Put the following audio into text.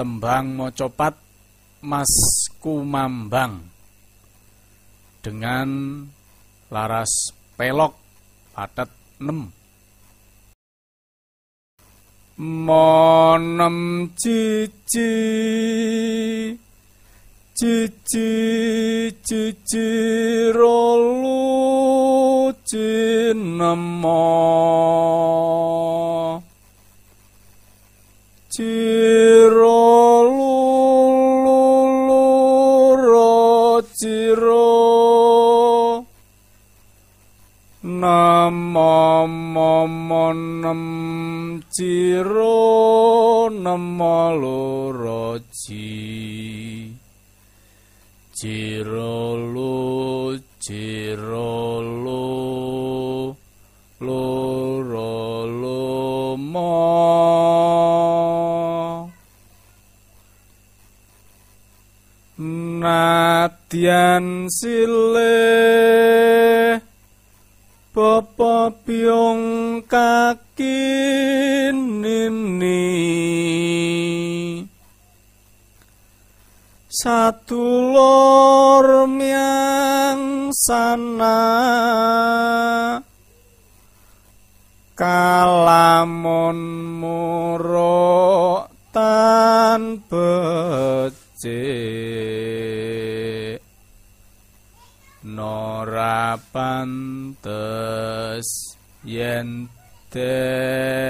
tembang mocopat Mas Kumambang dengan laras pelok padat 6 monem cici cici cici rolu cinemo cici siro namo ciro namo loro ci ciro lu ciro lu loro lu mo nat Dian sile Bapak piung kaki nini Satu lor miang sana Kalamon muro tan becik norapantes yente